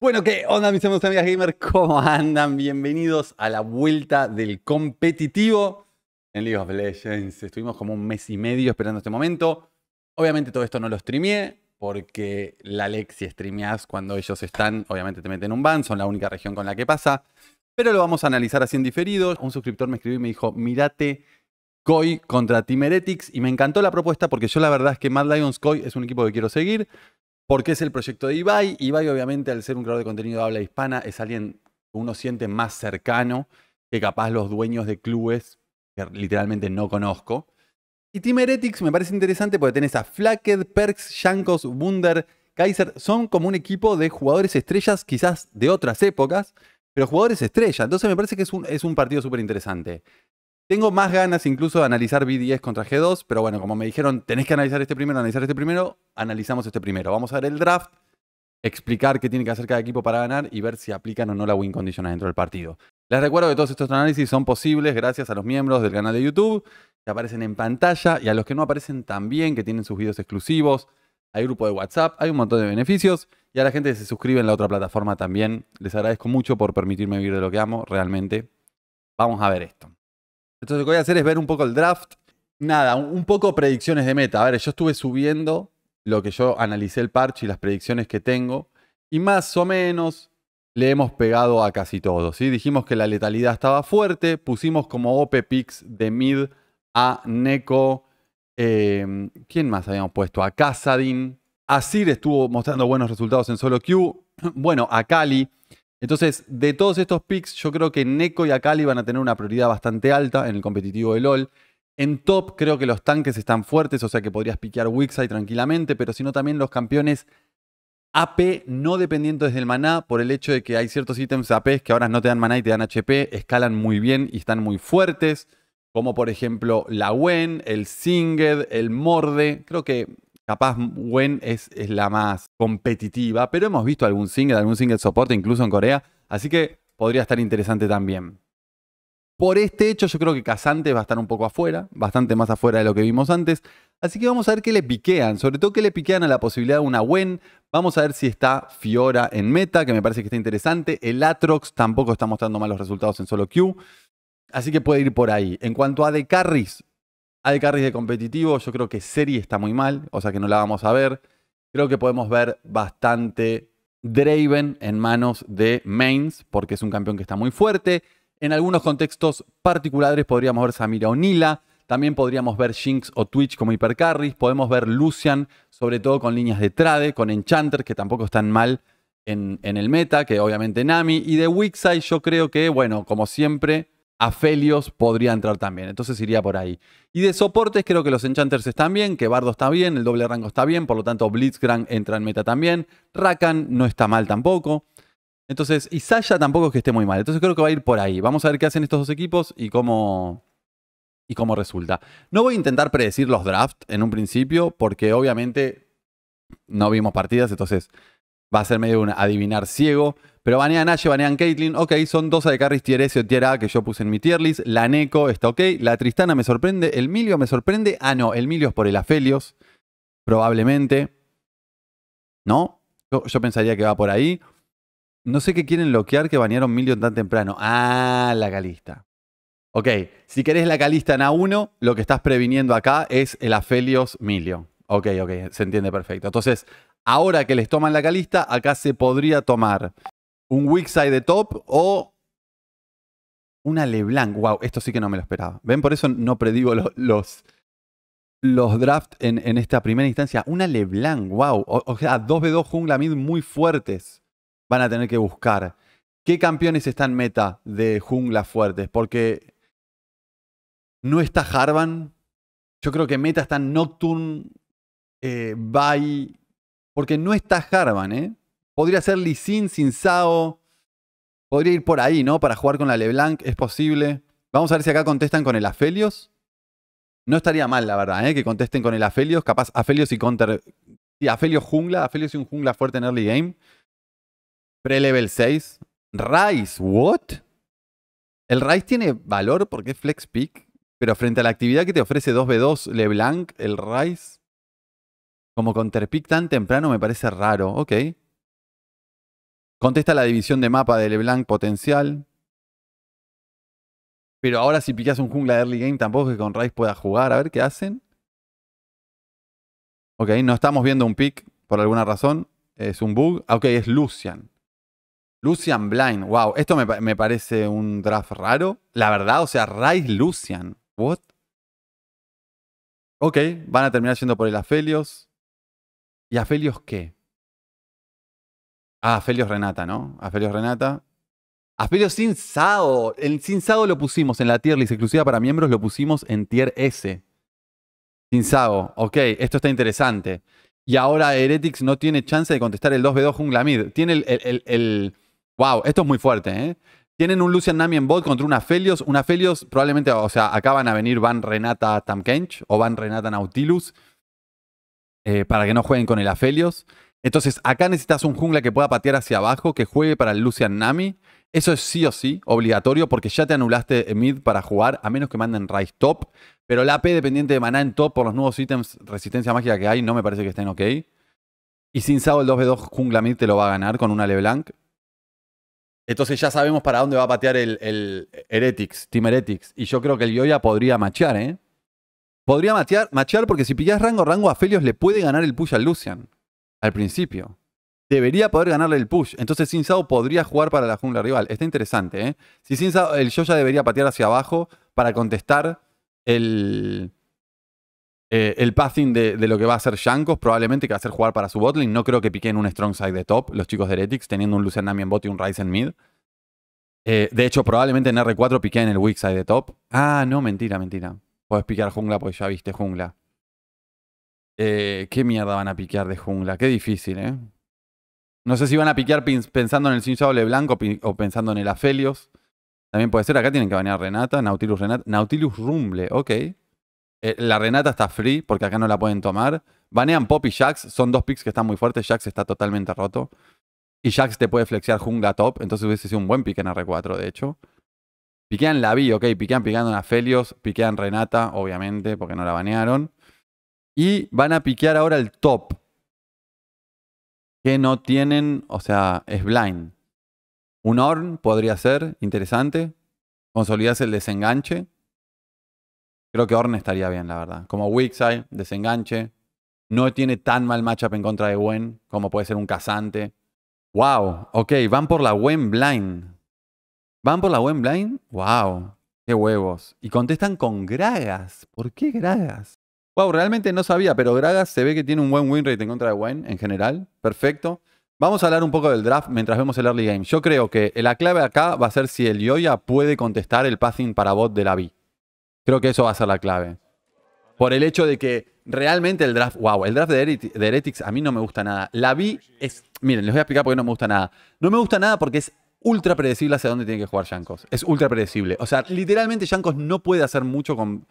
Bueno, ¿qué onda mis amigos amigas gamer? ¿Cómo andan? Bienvenidos a la vuelta del competitivo en League of Legends. Estuvimos como un mes y medio esperando este momento. Obviamente todo esto no lo streameé porque la Lexi streameas cuando ellos están, obviamente te meten un ban, son la única región con la que pasa. Pero lo vamos a analizar así en diferido. Un suscriptor me escribió y me dijo, mirate Koi contra Timeretics y me encantó la propuesta porque yo la verdad es que Mad Lions Koi es un equipo que quiero seguir porque es el proyecto de Ibai. Ibai, obviamente, al ser un creador de contenido de habla hispana, es alguien que uno siente más cercano que capaz los dueños de clubes que literalmente no conozco. Y Team Heretics me parece interesante porque tenés a Flaked, Perks, Shankos, Wunder, Kaiser. Son como un equipo de jugadores estrellas, quizás de otras épocas, pero jugadores estrellas. Entonces me parece que es un, es un partido súper interesante. Tengo más ganas incluso de analizar B10 contra G2, pero bueno, como me dijeron, tenés que analizar este primero, analizar este primero, analizamos este primero. Vamos a ver el draft, explicar qué tiene que hacer cada equipo para ganar y ver si aplican o no la win condition dentro del partido. Les recuerdo que todos estos análisis son posibles gracias a los miembros del canal de YouTube, que aparecen en pantalla, y a los que no aparecen también, que tienen sus videos exclusivos. Hay grupo de WhatsApp, hay un montón de beneficios. Y a la gente que se suscribe en la otra plataforma también. Les agradezco mucho por permitirme vivir de lo que amo, realmente. Vamos a ver esto. Entonces lo que voy a hacer es ver un poco el draft. Nada, un poco predicciones de meta. A ver, yo estuve subiendo lo que yo analicé el parche y las predicciones que tengo. Y más o menos le hemos pegado a casi todo. ¿sí? Dijimos que la letalidad estaba fuerte. Pusimos como OP de mid a Neko. Em, ¿Quién más habíamos puesto? A Kazadin. Asir estuvo mostrando buenos resultados en solo Q. Bueno, a Kali. Entonces, de todos estos picks, yo creo que Neko y Akali van a tener una prioridad bastante alta en el competitivo de LOL. En top creo que los tanques están fuertes, o sea que podrías piquear Wixai tranquilamente, pero sino también los campeones AP no desde el maná por el hecho de que hay ciertos ítems AP que ahora no te dan maná y te dan HP, escalan muy bien y están muy fuertes, como por ejemplo la Wen, el Singed, el Morde, creo que Capaz Gwen es, la más competitiva, pero hemos visto algún single, algún single soporte incluso en Corea, así que podría estar interesante también. Por este hecho, yo creo que Casante va a estar un poco afuera, bastante más afuera de lo que vimos antes. Así que vamos a ver qué le piquean, sobre todo qué le piquean a la posibilidad de una Wen. Vamos a ver si está Fiora en meta, que me parece que está interesante. El Atrox tampoco está mostrando malos resultados en solo Q. Así que puede ir por ahí. En cuanto a de Carries, carries de competitivo, yo creo que serie está muy mal, o sea que no la vamos a ver. Creo que podemos ver bastante Draven en manos de Mains, porque es un campeón que está muy fuerte. En algunos contextos particulares podríamos ver Samira o Nila, también podríamos ver Jinx o Twitch como hipercarries, podemos ver Lucian, sobre todo con líneas de trade, con Enchanter, que tampoco están mal en, en el meta, que obviamente Nami, y de Wixai yo creo que, bueno, como siempre, Afelios podría entrar también, entonces iría por ahí. Y de soportes creo que los Enchanters están bien, que Bardo está bien, el doble rango está bien, por lo tanto Blitzcrank entra en meta también, Rakan no está mal tampoco. Entonces, y Sasha tampoco es que esté muy mal, entonces creo que va a ir por ahí. Vamos a ver qué hacen estos dos equipos y cómo, y cómo resulta. No voy a intentar predecir los drafts en un principio, porque obviamente no vimos partidas, entonces va a ser medio un adivinar ciego. Pero banean Ashe, banean Caitlyn. Ok, son dos de carries tier o tier A que yo puse en mi tier list. La Neko está ok. La Tristana me sorprende. El Milio me sorprende. Ah, no, el Milio es por el Afelios. Probablemente. ¿No? Yo, pensaría que va por ahí. No sé qué quieren bloquear que banearon Milio tan temprano. Ah, la Calista. Ok, si querés la Calista en A1, lo que estás previniendo acá es el Afelios Milio. Ok, ok, se entiende perfecto. Entonces, Ahora que les toman la calista, acá se podría tomar un Wixide de top o una LeBlanc. Wow, esto sí que no me lo esperaba. ¿Ven? Por eso no predigo los, los, drafts en, esta primera instancia. Una LeBlanc, wow. O, sea, 2v2 jungla mid muy fuertes van a tener que buscar. ¿Qué campeones están meta de jungla fuertes? Porque no está Harvan. Yo creo que meta están Nocturne, eh, porque no está Harman, ¿eh? Podría ser Lee sin Sao. Podría ir por ahí, ¿no? Para jugar con la LeBlanc, es posible. Vamos a ver si acá contestan con el Afelios. No estaría mal, la verdad, ¿eh? que contesten con el Afelios. Capaz Afelios y Counter. Sí, Afelios jungla. Afelios y un jungla fuerte en early game. Pre-level 6. Rice, ¿what? El Rice tiene valor porque es flex pick. Pero frente a la actividad que te ofrece 2v2 LeBlanc, el Rice. Como counterpick tan temprano me parece raro, ok. Contesta la división de mapa de LeBlanc potencial. Pero ahora si picas un jungla early game tampoco es que con Rice pueda jugar. A ver qué hacen. Ok, no estamos viendo un pick por alguna razón. Es un bug. Ah, ok, es Lucian. Lucian Blind. Wow, esto me, parece un draft raro. La verdad, o sea, Rice Lucian. What? Ok, van a terminar yendo por el Afelios. ¿Y a Felios qué? Ah, a Felios Renata, ¿no? A Felios Renata. A Felios Sin El Sin lo pusimos en la tier list exclusiva para miembros, lo pusimos en tier S. Sin Ok, esto está interesante. Y ahora Heretics no tiene chance de contestar el 2v2 Jungla Mid. Tiene el, Wow, esto es muy fuerte, ¿eh? Tienen un Lucian Nami en bot contra un Felios. Un Felios probablemente, o sea, acaban a venir Van Renata Tamkench o Van Renata Nautilus. Eh, para que no jueguen con el Aphelios. Entonces, acá necesitas un jungla que pueda patear hacia abajo, que juegue para el Lucian Nami. Eso es sí o sí obligatorio porque ya te anulaste eh, mid para jugar, a menos que manden Rise top. Pero la AP dependiente de maná en top por los nuevos ítems, resistencia mágica que hay, no me parece que estén ok. Y sin Sao el 2v2 jungla mid te lo va a ganar con una LeBlanc. Entonces ya sabemos para dónde va a patear el, el Heretics, Team Heretics. Y yo creo que el Yoya podría machear, ¿eh? Podría machear, porque si pillas rango, rango a Felios le puede ganar el push al Lucian. Al principio. Debería poder ganarle el push. Entonces Sin Sao podría jugar para la jungla rival. Está interesante, ¿eh? Si Sin Sao, el Yo debería patear hacia abajo para contestar el, eh, el de, lo que va a hacer Shankos. Probablemente que va a hacer jugar para su botling No creo que piquen un strong side de top los chicos de Heretics, teniendo un Lucian Nami en bot y un en mid. Eh, de hecho, probablemente en R4 piquen el weak side de top. Ah, no, mentira, mentira. Puedes piquear jungla porque ya viste jungla. Eh, ¿Qué mierda van a piquear de jungla? Qué difícil, ¿eh? No sé si van a piquear pensando en el Sinchable Blanco o pensando en el Afelios. También puede ser. Acá tienen que banear Renata, Nautilus Renata. Nautilus Rumble, ok. Eh, la Renata está free porque acá no la pueden tomar. Banean Pop y Jax. Son dos picks que están muy fuertes. Jax está totalmente roto. Y Jax te puede flexear jungla top. Entonces hubiese sido un buen pick en R4, de hecho. Piquean la vi, ok, piquean picando a Felios, piquean Renata, obviamente, porque no la banearon. Y van a piquear ahora el top. Que no tienen, o sea, es blind. Un Orn podría ser interesante. Consolidarse el desenganche. Creo que Orn estaría bien, la verdad. Como Wixai, desenganche. No tiene tan mal matchup en contra de Gwen como puede ser un cazante. ¡Wow! Ok, van por la Gwen blind. Van por la buen blind, wow, qué huevos. Y contestan con Gragas, ¿por qué Gragas? Wow, realmente no sabía, pero Gragas se ve que tiene un buen win rate en contra de Wayne en general, perfecto. Vamos a hablar un poco del draft mientras vemos el early game. Yo creo que la clave acá va a ser si el Yoya puede contestar el passing para bot de la Vi. Creo que eso va a ser la clave. Por el hecho de que realmente el draft, wow, el draft de, Heretics a mí no me gusta nada. La Vi es, miren, les voy a explicar por qué no me gusta nada. No me gusta nada porque es ultra predecible hacia dónde tiene que jugar Jankos. Es ultra predecible. O sea, literalmente Jankos no puede hacer mucho con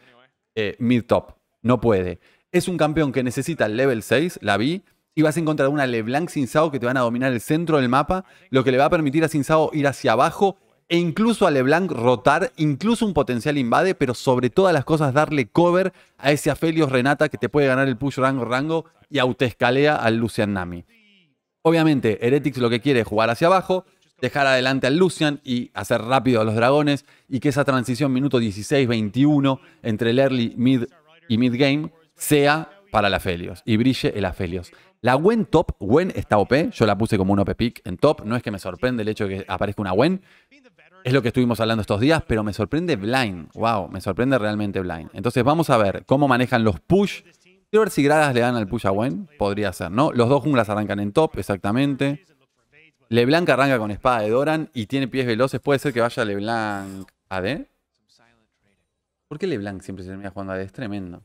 eh, mid-top. No puede. Es un campeón que necesita el level 6, la vi, y vas a encontrar una LeBlanc sin Sao que te van a dominar el centro del mapa, lo que le va a permitir a sin Sao ir hacia abajo e incluso a LeBlanc rotar, incluso un potencial invade, pero sobre todas las cosas darle cover a ese Afelio Renata que te puede ganar el push rango rango y autoescalea al Lucian Nami. Obviamente, Heretics lo que quiere es jugar hacia abajo, dejar adelante al Lucian y hacer rápido a los dragones y que esa transición minuto 16-21 entre el early, mid y mid game sea para la Felios y brille el felios La Gwen top, Gwen está OP, yo la puse como un OP pick en top, no es que me sorprende el hecho de que aparezca una Gwen, es lo que estuvimos hablando estos días, pero me sorprende Blind, wow, me sorprende realmente Blind. Entonces vamos a ver cómo manejan los push, quiero ver si gradas le dan al push a Gwen, podría ser, ¿no? Los dos junglas arrancan en top, exactamente. LeBlanc arranca con espada de Doran y tiene pies veloces. Puede ser que vaya LeBlanc AD. ¿Por qué LeBlanc siempre se termina jugando AD? Es tremendo.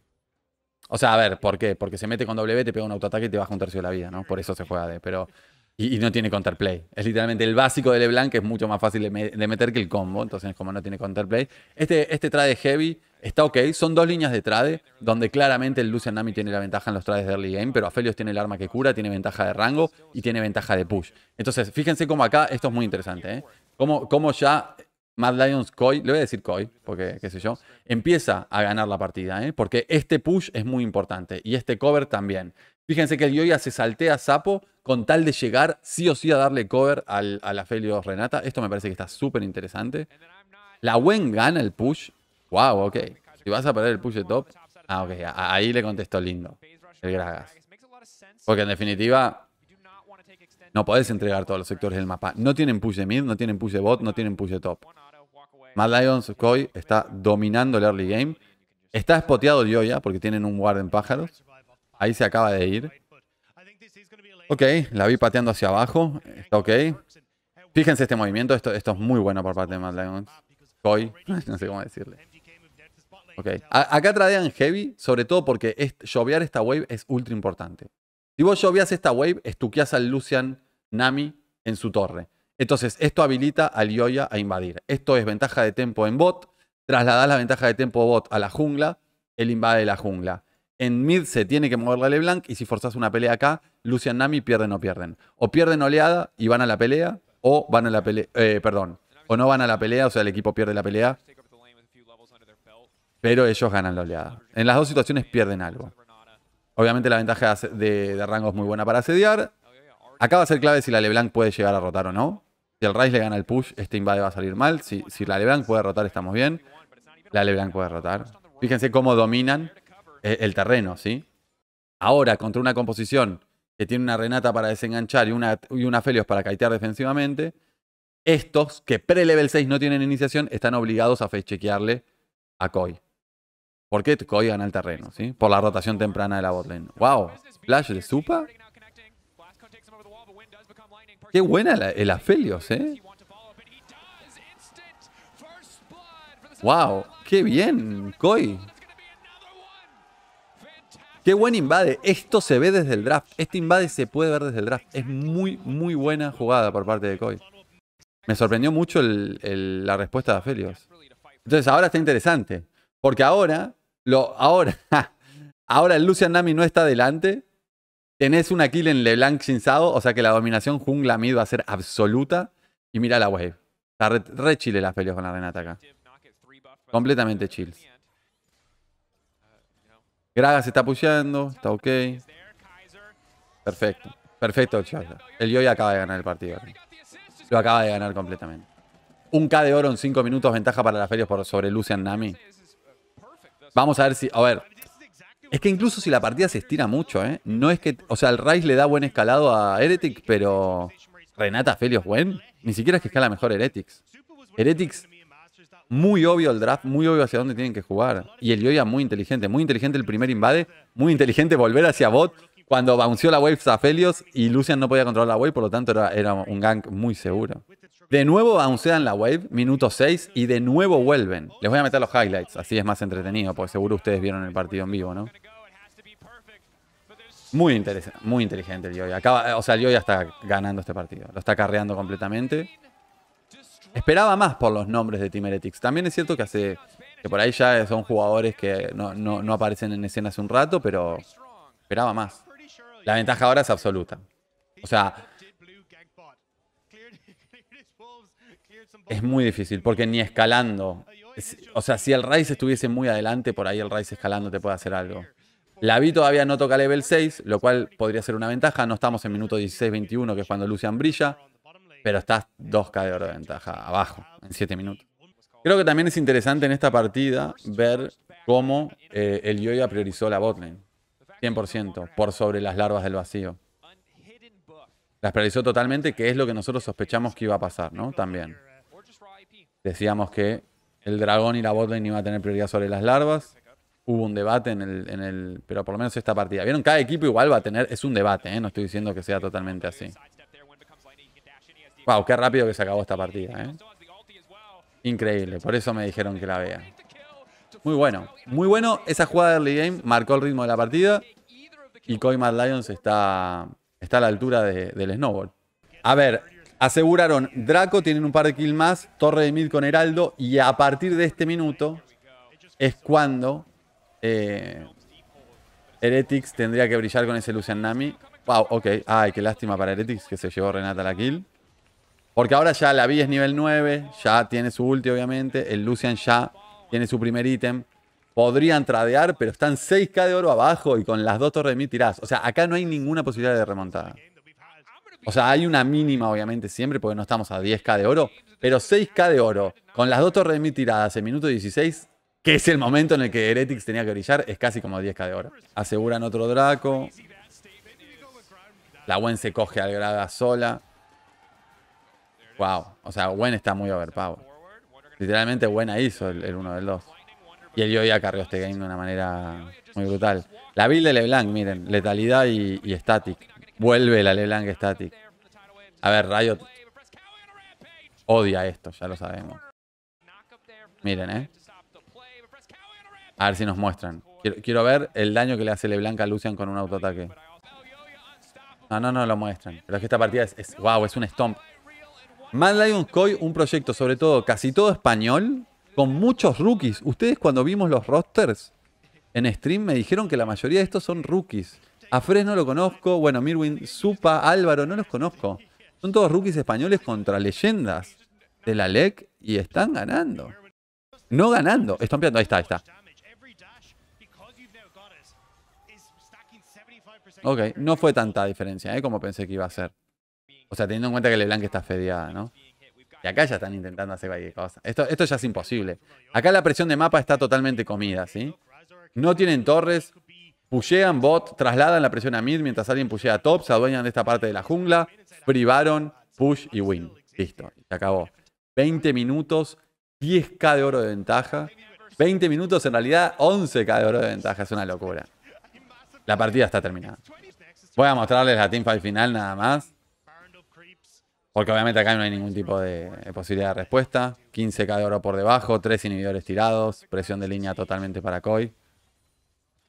O sea, a ver, ¿por qué? Porque se mete con W, te pega un autoataque y te baja un tercio de la vida, ¿no? Por eso se juega AD. Pero, y, no tiene counterplay. Es literalmente el básico de LeBlanc, que es mucho más fácil de, meter que el combo. Entonces, como no tiene counterplay. Este, este trae heavy Está ok, son dos líneas de trade, donde claramente el Lucian Nami tiene la ventaja en los trades de early game, pero Aphelios tiene el arma que cura, tiene ventaja de rango y tiene ventaja de push. Entonces, fíjense cómo acá, esto es muy interesante, ¿eh? como ya Mad Lions Koi, le voy a decir Koi, porque qué sé yo, empieza a ganar la partida, ¿eh? porque este push es muy importante y este cover también. Fíjense que el Yoya se saltea a Sapo con tal de llegar sí o sí a darle cover al, la Aphelios Renata. Esto me parece que está súper interesante. La Wen gana el push Wow, ok. Si vas a perder el push top. Ah, ok. Ahí le contestó lindo. El Gragas. Porque en definitiva, no podés entregar todos los sectores del mapa. No tienen push de mid, no tienen push de bot, no tienen push de top. Mad Lions Koi está dominando el early game. Está espoteado Yoya porque tienen un guard en pájaros. Ahí se acaba de ir. Ok, la vi pateando hacia abajo. Está ok. Fíjense este movimiento. Esto, esto es muy bueno por parte de Mad Lions. Koi, no sé cómo decirle acá tradean heavy, sobre todo porque es llovear esta wave es ultra importante. Si vos lloveas esta wave, estuqueas al Lucian Nami en su torre. Entonces, esto habilita al Yoya a invadir. Esto es ventaja de tempo en bot. Trasladás la ventaja de tempo bot a la jungla, él invade la jungla. En mid se tiene que mover la LeBlanc y si forzas una pelea acá, Lucian Nami pierden o pierden. O pierden oleada y van a la pelea, o van a la pelea, eh, perdón, o no van a la pelea, o sea, el equipo pierde la pelea pero ellos ganan la oleada. En las dos situaciones pierden algo. Obviamente la ventaja de, rango es muy buena para asediar. Acá va a ser clave si la LeBlanc puede llegar a rotar o no. Si el Rice le gana el push, este invade va a salir mal. Si, si la LeBlanc puede rotar, estamos bien. La LeBlanc puede rotar. Fíjense cómo dominan eh, el, terreno, ¿sí? Ahora, contra una composición que tiene una Renata para desenganchar y una, y una Felios para kitear defensivamente, estos que pre-level 6 no tienen iniciación están obligados a fechequearle a Koi. ¿Por qué Koi gana el terreno? ¿sí? Por la rotación temprana de la botlane. ¡Wow! Flash de Supa. Qué buena el Aphelios, ¿eh? ¡Wow! ¡Qué bien, Koi! ¡Qué buen invade! Esto se ve desde el draft. Este invade se puede ver desde el draft. Es muy, muy buena jugada por parte de Koi. Me sorprendió mucho la respuesta de Aphelios. Entonces ahora está interesante. Porque ahora ahora, ahora el Lucian Nami no está delante. Tenés un kill en LeBlanc sin o sea que la dominación jungla mid va a ser absoluta. Y mira la wave. Está re, chile las peleas con la Renata acá. Completamente chill. Gragas está pusheando, está ok. Perfecto. Perfecto, chaval. El Yoy acaba de ganar el partido. Lo acaba de ganar completamente. Un K de oro en 5 minutos, ventaja para las ferias sobre Lucian Nami. Vamos a ver si. A ver. Es que incluso si la partida se estira mucho, ¿eh? No es que. O sea, el Rice le da buen escalado a Heretics, pero. Renata Felios ¿buen? Ni siquiera es que escala mejor Heretics. Heretics. Muy obvio el draft, muy obvio hacia dónde tienen que jugar. Y el Yoya muy inteligente. Muy inteligente el primer invade. Muy inteligente volver hacia bot cuando bounció la wave a Felios y Lucian no podía controlar la wave, por lo tanto era, era un gank muy seguro. De nuevo en la wave, minuto 6, y de nuevo vuelven. Les voy a meter los highlights, así es más entretenido, porque seguro ustedes vieron el partido en vivo, ¿no? Muy interesante, muy inteligente el Yoya. Acaba, o sea, el está ganando este partido. Lo está carreando completamente. Esperaba más por los nombres de Heretics. También es cierto que hace. que por ahí ya son jugadores que no, no aparecen en escena hace un rato, pero esperaba más. La ventaja ahora es absoluta. O sea, es muy difícil, porque ni escalando. o sea, si el Rice estuviese muy adelante, por ahí el Rice escalando te puede hacer algo. La vi todavía no toca level 6, lo cual podría ser una ventaja. No estamos en minuto 16-21, que es cuando Lucian brilla, pero estás 2K de de ventaja abajo, en 7 minutos. Creo que también es interesante en esta partida ver cómo eh, el Yoya priorizó la botlane. 100%, por sobre las larvas del vacío. Las priorizó totalmente, que es lo que nosotros sospechamos que iba a pasar, ¿no? También. Decíamos que el dragón y la botlane iban a tener prioridad sobre las larvas. Hubo un debate en el, en el, Pero por lo menos esta partida. ¿Vieron? Cada equipo igual va a tener... Es un debate, ¿eh? No estoy diciendo que sea totalmente así. Wow, qué rápido que se acabó esta partida, ¿eh? Increíble. Por eso me dijeron que la vea. Muy bueno. Muy bueno. Esa jugada de early game marcó el ritmo de la partida. Y Koi Lions está, está a la altura del snowball. A ver, Aseguraron, Draco tienen un par de kills más, Torre de Mid con Heraldo, y a partir de este minuto es cuando eh, Heretics tendría que brillar con ese Lucian Nami. Wow, ok. Ay, qué lástima para Heretics que se llevó Renata la kill. Porque ahora ya la Vi es nivel 9, ya tiene su ulti obviamente, el Lucian ya tiene su primer ítem. Podrían tradear, pero están 6k de oro abajo y con las dos torres de mid tirás. O sea, acá no hay ninguna posibilidad de remontada. O sea, hay una mínima, obviamente, siempre, porque no estamos a 10k de oro, pero 6k de oro, con las dos torres de tiradas en minuto 16, que es el momento en el que Heretics tenía que brillar, es casi como 10k de oro. Aseguran otro Draco. La Gwen se coge al Graga sola. Wow, o sea, Gwen está muy overpowered Literalmente buena hizo el 1 del 2. Y el ya cargó este game de una manera muy brutal. La build de LeBlanc, miren, letalidad y, y static. Vuelve la LeBlanc Static. A ver, Riot odia esto, ya lo sabemos. Miren, ¿eh? A ver si nos muestran. Quiero, ver el daño que le hace LeBlanc a Lucian con un autoataque. No, no, no lo muestran. Pero es que esta partida es, wow, es un stomp. Mad Lion Coy, un proyecto sobre todo casi todo español, con muchos rookies. Ustedes cuando vimos los rosters en stream me dijeron que la mayoría de estos son rookies. A Fres no lo conozco. Bueno, Mirwin, Supa, Álvaro, no los conozco. Son todos rookies españoles contra leyendas de la LEC y están ganando. No ganando, están peleando. Ahí está, ahí está. Ok, no fue tanta diferencia ¿eh? como pensé que iba a ser. O sea, teniendo en cuenta que el LeBlanc está fedeada, ¿no? Y acá ya están intentando hacer cualquier cosa. Esto, esto ya es imposible. Acá la presión de mapa está totalmente comida, ¿sí? No tienen torres, Pushean bot, trasladan la presión a mid mientras alguien pushea top, se adueñan de esta parte de la jungla, privaron, push y win. Listo, se acabó. 20 minutos, 10k de oro de ventaja. 20 minutos, en realidad 11k de oro de ventaja, es una locura. La partida está terminada. Voy a mostrarles la teamfight final nada más. Porque obviamente acá no hay ningún tipo de, posibilidad de respuesta. 15k de oro por debajo, 3 inhibidores tirados, presión de línea totalmente para Koi.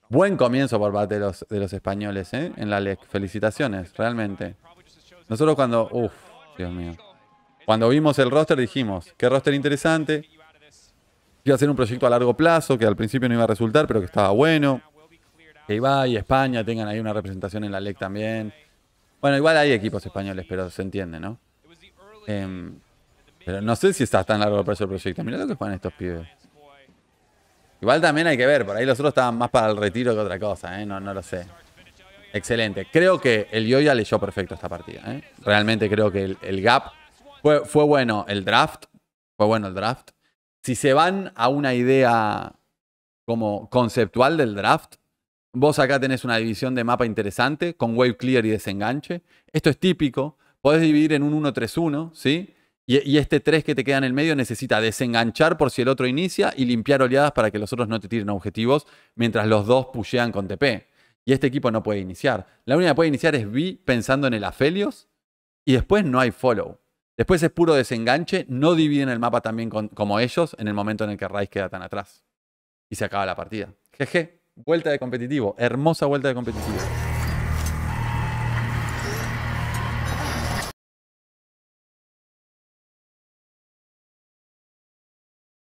Buen comienzo por parte de los, españoles ¿eh? en la LEC. Felicitaciones, realmente. Nosotros cuando... Uf, Dios mío. Cuando vimos el roster dijimos, qué roster interesante. Iba a ser un proyecto a largo plazo que al principio no iba a resultar, pero que estaba bueno. Que Ibai y España tengan ahí una representación en la LEC también. Bueno, igual hay equipos españoles, pero se entiende, ¿no? Em, pero no sé si está tan largo plazo el proyecto. Mira lo que juegan estos pibes. Igual también hay que ver, por ahí los otros estaban más para el retiro que otra cosa, ¿eh? no, no lo sé. Excelente. Creo que el Yoya leyó perfecto esta partida. ¿eh? Realmente creo que el, gap fue, fue, bueno. El draft fue bueno el draft. Si se van a una idea como conceptual del draft, vos acá tenés una división de mapa interesante con wave clear y desenganche. Esto es típico. Podés dividir en un 1-3-1, ¿sí? Y, este 3 que te queda en el medio necesita desenganchar por si el otro inicia y limpiar oleadas para que los otros no te tiren objetivos mientras los dos pushean con TP. Y este equipo no puede iniciar. La única que puede iniciar es Vi pensando en el Afelios y después no hay follow. Después es puro desenganche, no dividen el mapa también como ellos en el momento en el que Raiz queda tan atrás. Y se acaba la partida. Jeje, vuelta de competitivo, hermosa vuelta de competitivo.